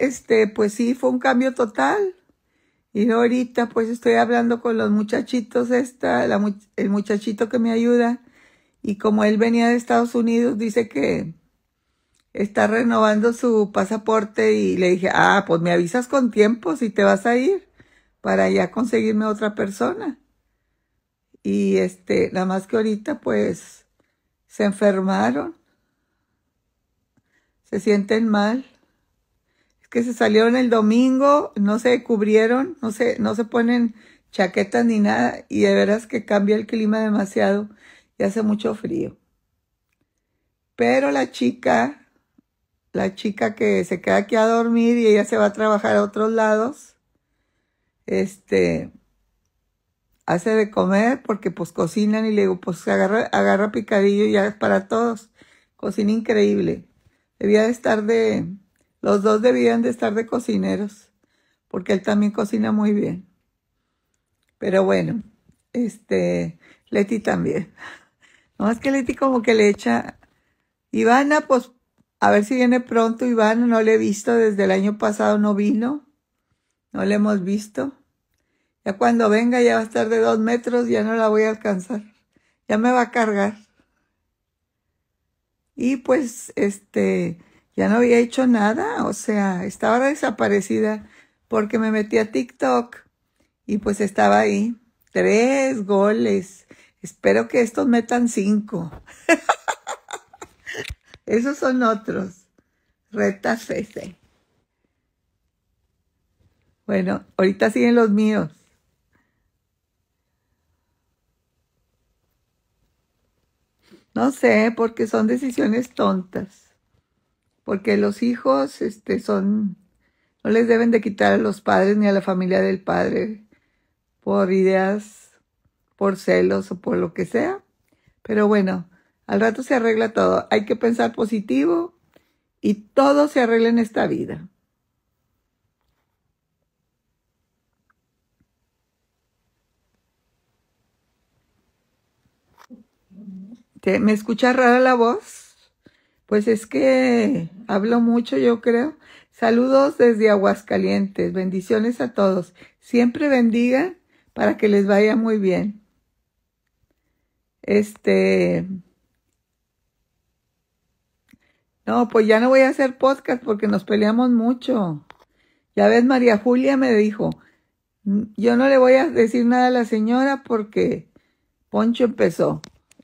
este, pues sí, fue un cambio total. Y ahorita pues estoy hablando con los muchachitos, esta, el muchachito que me ayuda. Y como él venía de Estados Unidos, dice que está renovando su pasaporte y le dije, ah, pues me avisas con tiempo si te vas a ir para ya conseguirme otra persona. Y este, nada más que ahorita pues se enfermaron, se sienten mal que se salieron el domingo, no se cubrieron, no se, no se ponen chaquetas ni nada y de veras que cambia el clima demasiado y hace mucho frío. Pero la chica, la chica que se queda aquí a dormir y ella se va a trabajar a otros lados, este, hace de comer porque pues cocinan y le digo, pues agarra, agarra picadillo y ya para todos. Cocina increíble. Debía de estar de los dos debían de estar de cocineros, porque él también cocina muy bien. Pero bueno, este, Leti también. No, más que Leti como que le echa... Ivana, pues, a ver si viene pronto Ivana, no le he visto, desde el año pasado no vino, no le hemos visto. Ya cuando venga ya va a estar de dos metros, ya no la voy a alcanzar, ya me va a cargar. Y pues, este, ya no había hecho nada, o sea, estaba desaparecida porque me metí a TikTok y pues estaba ahí. Tres goles. Espero que estos metan cinco. Esos son otros. Reta CC. Bueno, ahorita siguen los míos. No sé, porque son decisiones tontas porque los hijos este, son, no les deben de quitar a los padres ni a la familia del padre por ideas, por celos o por lo que sea. Pero bueno, al rato se arregla todo. Hay que pensar positivo y todo se arregla en esta vida. ¿Me escucha rara la voz? Pues es que hablo mucho, yo creo. Saludos desde Aguascalientes. Bendiciones a todos. Siempre bendiga para que les vaya muy bien. Este. No, pues ya no voy a hacer podcast porque nos peleamos mucho. Ya ves, María Julia me dijo, mm, yo no le voy a decir nada a la señora porque Poncho empezó.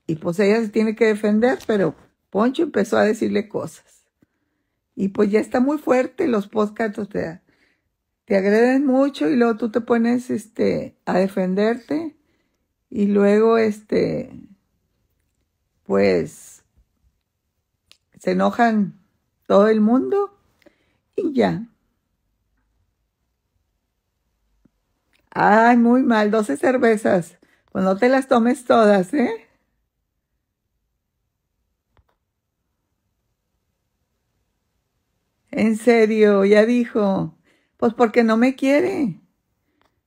Y pues ella se tiene que defender, pero Poncho empezó a decirle cosas. Y pues ya está muy fuerte los podcasts, te, te agreden mucho y luego tú te pones este, a defenderte y luego este, pues se enojan todo el mundo y ya. Ay, muy mal, 12 cervezas. Pues no te las tomes todas, ¿eh? En serio, ya dijo. Pues porque no me quiere.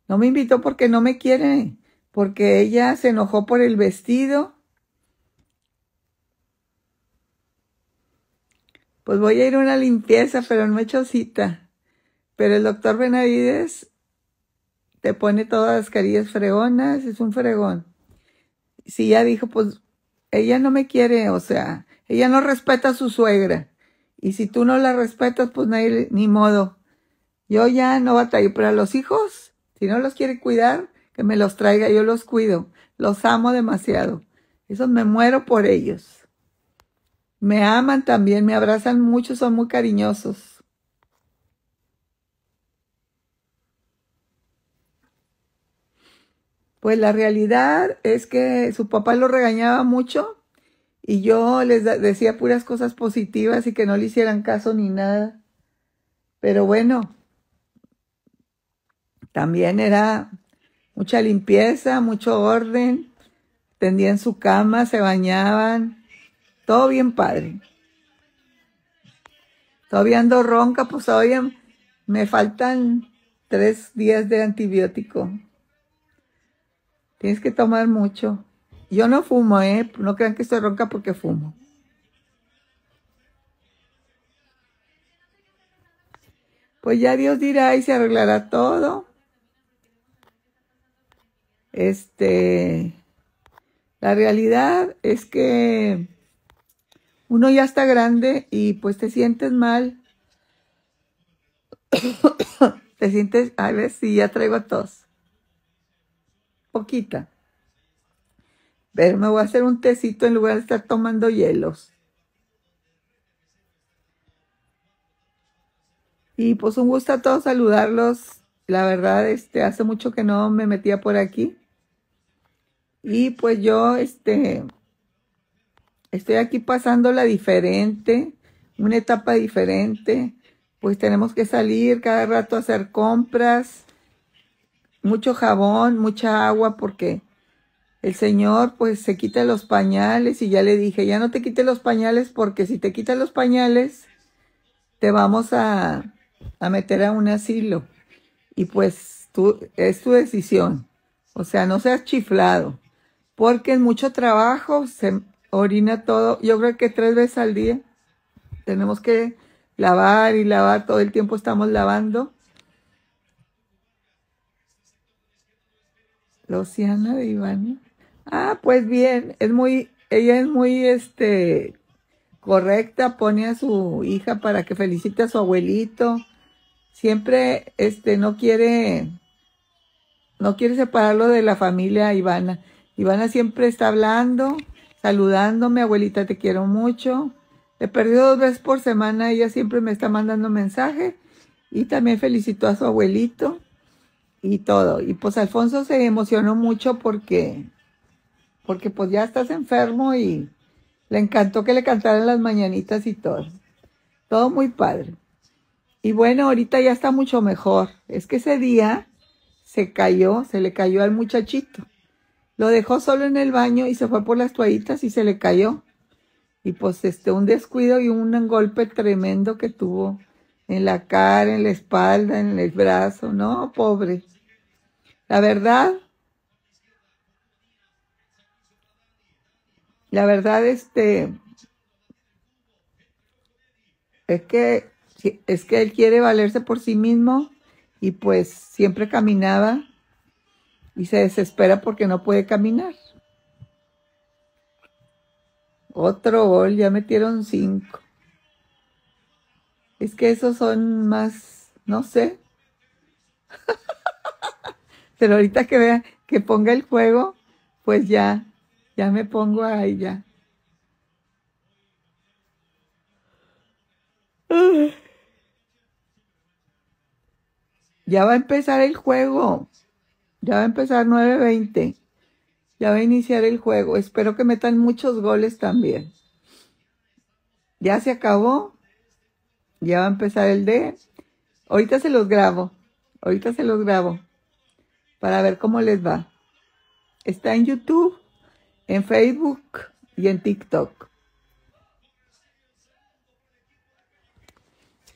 No me invitó porque no me quiere. Porque ella se enojó por el vestido. Pues voy a ir a una limpieza, pero no he hecho cita. Pero el doctor Benavides te pone todas las carillas fregonas, es un fregón. Si ya dijo, pues ella no me quiere, o sea, ella no respeta a su suegra. Y si tú no la respetas, pues ni modo. Yo ya no a pero a los hijos, si no los quiere cuidar, que me los traiga, yo los cuido. Los amo demasiado. Eso me muero por ellos. Me aman también, me abrazan mucho, son muy cariñosos. Pues la realidad es que su papá lo regañaba mucho y yo les decía puras cosas positivas y que no le hicieran caso ni nada. Pero bueno, también era mucha limpieza, mucho orden. Tendían su cama, se bañaban. Todo bien padre. Todavía ando ronca, pues todavía me faltan tres días de antibiótico. Tienes que tomar mucho. Yo no fumo, ¿eh? No crean que estoy ronca porque fumo. Pues ya Dios dirá y se arreglará todo. Este, la realidad es que uno ya está grande y pues te sientes mal. te sientes, a ver si ya traigo tos. Poquita. Pero me voy a hacer un tecito en lugar de estar tomando hielos. Y pues un gusto a todos saludarlos. La verdad, este, hace mucho que no me metía por aquí. Y pues yo, este, estoy aquí la diferente, una etapa diferente. Pues tenemos que salir cada rato a hacer compras. Mucho jabón, mucha agua, porque el Señor pues se quita los pañales y ya le dije, ya no te quite los pañales porque si te quita los pañales te vamos a, meter a un asilo. Y pues tú, es tu decisión. O sea, no seas chiflado. Porque en mucho trabajo se orina todo. Yo creo que tres veces al día tenemos que lavar y lavar. Todo el tiempo estamos lavando. Luciana de Iván. Ah, pues bien, es muy, ella es muy, este, correcta, pone a su hija para que felicite a su abuelito. Siempre, este, no quiere, no quiere separarlo de la familia Ivana. Ivana siempre está hablando, saludándome, abuelita, te quiero mucho. Le perdido dos veces por semana, ella siempre me está mandando mensaje y también felicitó a su abuelito y todo. Y pues Alfonso se emocionó mucho porque porque pues ya estás enfermo y le encantó que le cantaran las mañanitas y todo. Todo muy padre. Y bueno, ahorita ya está mucho mejor. Es que ese día se cayó, se le cayó al muchachito. Lo dejó solo en el baño y se fue por las toallitas y se le cayó. Y pues este, un descuido y un golpe tremendo que tuvo en la cara, en la espalda, en el brazo. No, pobre. La verdad, La verdad, este, es que, es que él quiere valerse por sí mismo y pues siempre caminaba y se desespera porque no puede caminar. Otro gol, ya metieron cinco. Es que esos son más, no sé. Pero ahorita que vea, que ponga el juego, pues ya ya me pongo ahí ya. Ya va a empezar el juego. Ya va a empezar 9.20. Ya va a iniciar el juego. Espero que metan muchos goles también. Ya se acabó. Ya va a empezar el D. Ahorita se los grabo. Ahorita se los grabo. Para ver cómo les va. Está en YouTube en Facebook y en TikTok.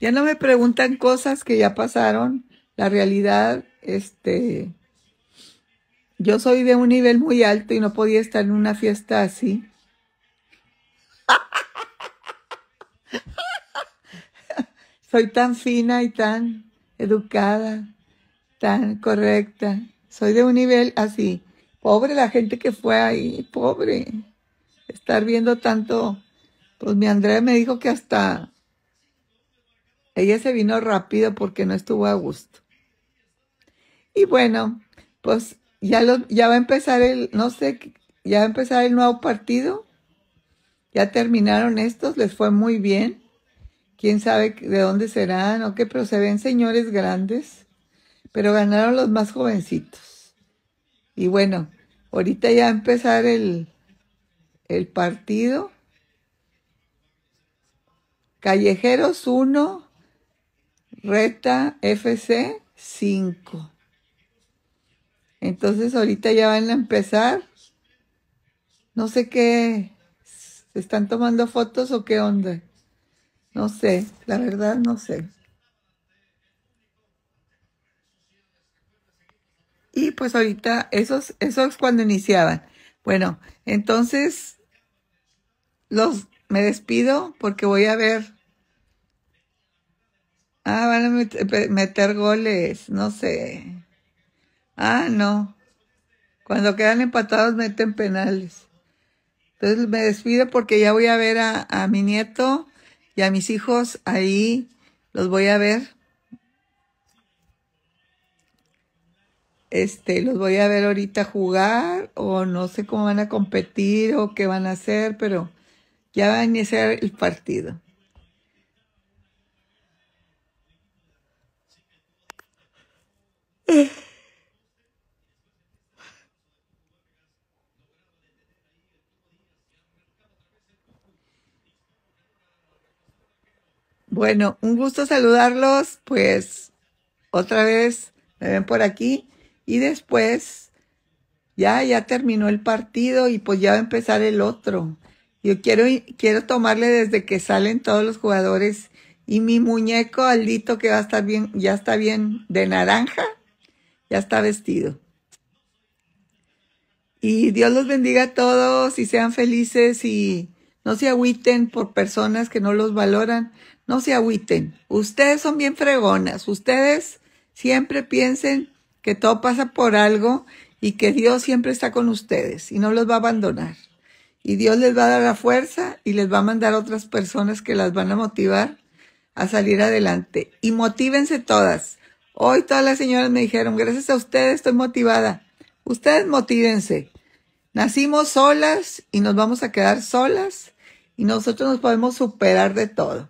Ya no me preguntan cosas que ya pasaron. La realidad, este, yo soy de un nivel muy alto y no podía estar en una fiesta así. soy tan fina y tan educada, tan correcta. Soy de un nivel así. Pobre la gente que fue ahí, pobre. Estar viendo tanto. Pues mi Andrea me dijo que hasta ella se vino rápido porque no estuvo a gusto. Y bueno, pues ya, lo, ya va a empezar el, no sé, ya va a empezar el nuevo partido. Ya terminaron estos, les fue muy bien. Quién sabe de dónde serán o qué, pero se ven señores grandes. Pero ganaron los más jovencitos. Y bueno, ahorita ya va a empezar el, el partido. Callejeros 1, Reta FC 5. Entonces ahorita ya van a empezar. No sé qué. están tomando fotos o qué onda? No sé, la verdad no sé. Y pues ahorita, esos, esos cuando iniciaban. Bueno, entonces los me despido porque voy a ver. Ah, van a meter, goles, no sé. Ah, no. Cuando quedan empatados meten penales. Entonces me despido porque ya voy a ver a, a mi nieto y a mis hijos ahí. Los voy a ver este, los voy a ver ahorita jugar o no sé cómo van a competir o qué van a hacer, pero ya va a iniciar el partido. Bueno, un gusto saludarlos, pues otra vez me ven por aquí y después ya, ya terminó el partido y pues ya va a empezar el otro. Yo quiero, quiero tomarle desde que salen todos los jugadores y mi muñeco Aldito que va a estar bien, ya está bien de naranja, ya está vestido. Y Dios los bendiga a todos y sean felices y no se agüiten por personas que no los valoran. No se agüiten. Ustedes son bien fregonas. Ustedes siempre piensen que todo pasa por algo y que Dios siempre está con ustedes y no los va a abandonar. Y Dios les va a dar la fuerza y les va a mandar otras personas que las van a motivar a salir adelante. Y motívense todas. Hoy todas las señoras me dijeron, gracias a ustedes estoy motivada. Ustedes motívense. Nacimos solas y nos vamos a quedar solas y nosotros nos podemos superar de todo.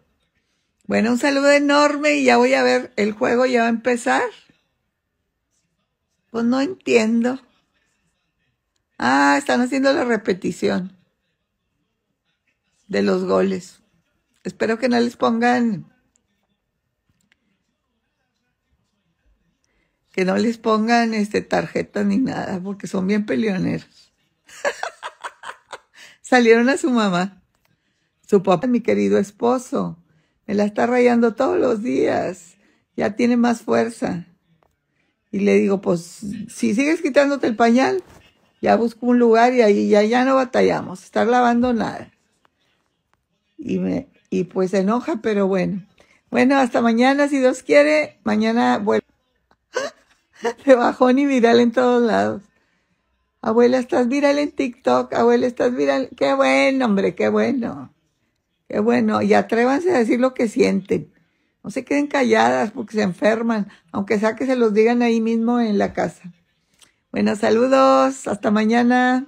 Bueno, un saludo enorme y ya voy a ver, el juego ya va a empezar. Pues no entiendo. Ah, están haciendo la repetición de los goles. Espero que no les pongan. Que no les pongan este, tarjeta ni nada, porque son bien peleoneros. Salieron a su mamá. Su papá, mi querido esposo, me la está rayando todos los días. Ya tiene más fuerza. Y le digo, pues si sigues quitándote el pañal, ya busco un lugar y ahí ya, ya no batallamos, estar lavando nada. Y, me, y pues se enoja, pero bueno. Bueno, hasta mañana, si Dios quiere. Mañana vuelvo. De bajón ni viral en todos lados. Abuela, estás viral en TikTok. Abuela, estás viral. Qué bueno, hombre, qué bueno. Qué bueno. Y atrévanse a decir lo que sienten. No se queden calladas porque se enferman, aunque sea que se los digan ahí mismo en la casa. Bueno, saludos, hasta mañana.